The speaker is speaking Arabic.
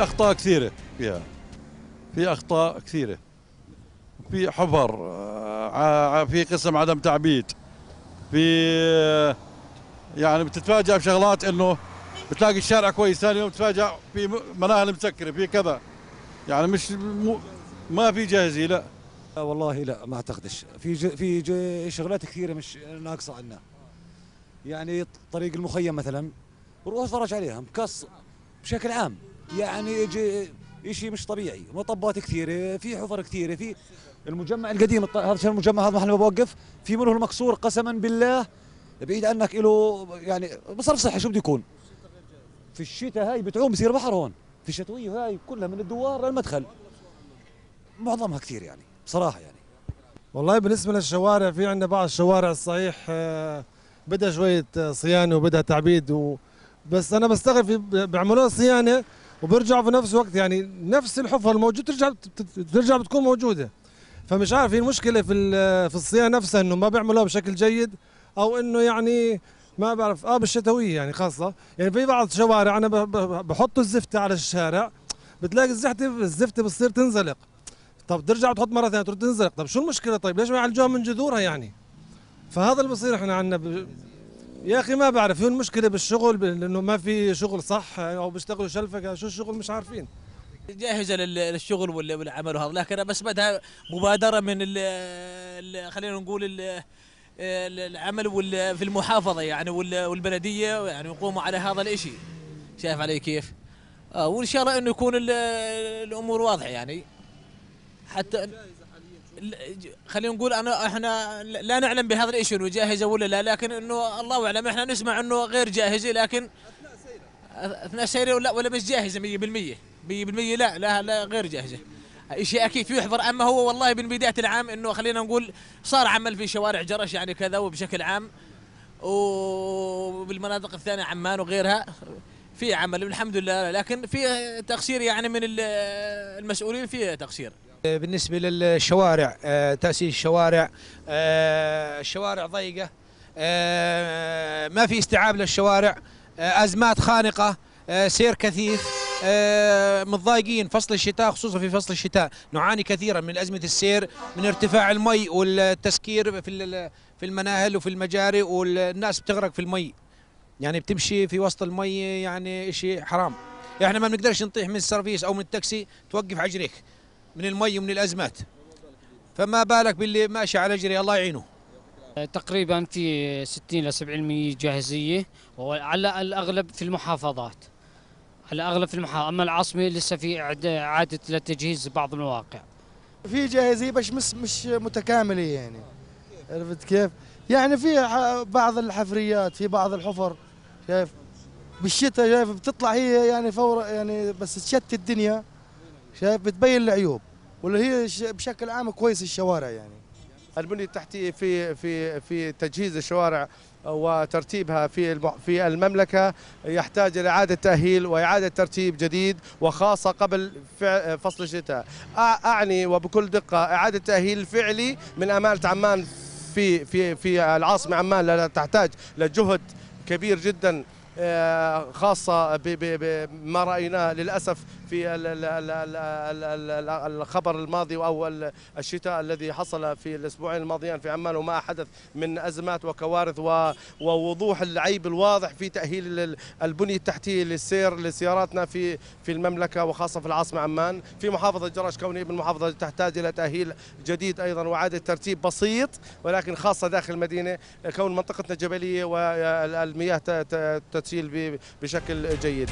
في اخطاء كثيره فيها في اخطاء كثيره في حفر آه، في قسم عدم تعبيد في آه، يعني بتتفاجئ بشغلات انه بتلاقي الشارع كويس ثاني يوم بتتفاجئ في مناهل مسكره في كذا يعني مش مو ما في جاهزيه لا والله لا ما اعتقدش في ج... في ج... شغلات كثيره مش ناقصه عنا يعني طريق المخيم مثلا روح اتفرج عليها مكسر بشكل عام يعني يجي شيء مش طبيعي مطبات كثيره في حفر كثيره في المجمع القديم هذا المجمع هذا محل بوقف في منه المكسور قسما بالله بعيد عنك له يعني مصرف صحي شو بده يكون في الشتاء هاي بتعوم بصير بحر هون في الشتويه هاي كلها من الدوار للمدخل معظمها كثير يعني بصراحه يعني والله بالنسبه للشوارع في عندنا بعض الشوارع الصحيح آه، بدها شويه آه، صيانه وبدها تعبيد و بس انا بستغرب بيعملوها صيانه وبيرجعوا في نفس الوقت يعني نفس الحفر الموجوده ترجع ترجع بتكون موجوده فمش عارف هي المشكله في في الصيانه نفسها انه ما بيعملوها بشكل جيد او انه يعني ما بعرف اه بالشتويه يعني خاصه يعني في بعض الشوارع انا بحطوا الزفته على الشارع بتلاقي الزفته الزفته بتصير تنزلق طب ترجع بتحط مره ثانيه تنزلق طب شو المشكله طيب ليش ما يعالجوها من جذورها يعني فهذا اللي بصير احنا عندنا يا اخي ما بعرف هي المشكله بالشغل لانه ما في شغل صح او بيشتغلوا شلفك شو الشغل مش عارفين جاهزه للشغل والعمل وهذا لكن بس بدها مبادره من خلينا نقول العمل في المحافظه يعني والبلديه يعني يقوموا على هذا الشيء شايف علي كيف؟ آه، وان شاء الله انه يكون الامور واضحه يعني حتى خلينا نقول انا احنا لا نعلم بهذا الشيء انه جاهزه ولا لا لكن انه الله اعلم احنا نسمع انه غير جاهزه لكن اثناء اثناء سيره ولا مش جاهزه 100% 100% لا لا لا غير جاهزه شيء اكيد يحضر اما هو والله من بدايه العام انه خلينا نقول صار عمل في شوارع جرش يعني كذا وبشكل عام وبالمناطق الثانيه عمان وغيرها في عمل الحمد لله لكن في تقصير يعني من المسؤولين في تقصير آه، بالنسبة للشوارع آه، تأسيس الشوارع الشوارع آه، ضيقة ما في استيعاب للشوارع أزمات خانقة سير كثيف متضايقين فصل الشتاء خصوصا في فصل الشتاء نعاني كثيرا من أزمة السير من ارتفاع المي والتسكير في في المناهل وفي المجاري والناس بتغرق في المي يعني بتمشي في وسط المي يعني شيء حرام احنا ما بنقدرش نطيح من السرفيس او من التاكسي توقف عجريك من المي ومن الأزمات فما بالك باللي ماشي على جري الله يعينه تقريبا في 60 ل 70% جاهزيه وعلى الاغلب في المحافظات على الاغلب في المحافظات اما العاصمه لسه في اعاده لتجهيز بعض المواقع في جاهزيه بس مش مش متكامله يعني عرفت كيف؟ يعني في بعض الحفريات في بعض الحفر شايف بالشتاء شايف بتطلع هي يعني فورا يعني بس تشتت الدنيا شايف بتبين العيوب واللي هي بشكل عام كويس الشوارع يعني البنية التحتية في في في تجهيز الشوارع وترتيبها في في المملكة يحتاج إلى إعادة تأهيل وإعادة ترتيب جديد وخاصة قبل فصل الشتاء أعني وبكل دقة إعادة تأهيل فعلي من أمانة عمان في في في العاصمة عمان لأنها تحتاج لجهد كبير جدا آه، خاصة بما رأيناه للأسف في الخبر الماضي أو الشتاء الذي حصل في الأسبوعين الماضيين في عمان وما حدث من أزمات وكوارث ووضوح العيب الواضح في تأهيل البنية التحتية للسير لسياراتنا في في المملكة وخاصة في العاصمة عمان في محافظة جرش كوني من محافظة تحتاج إلى تأهيل جديد أيضا وإعادة ترتيب بسيط ولكن خاصة داخل المدينة كون منطقتنا جبلية والمياه التسجيل بشكل جيد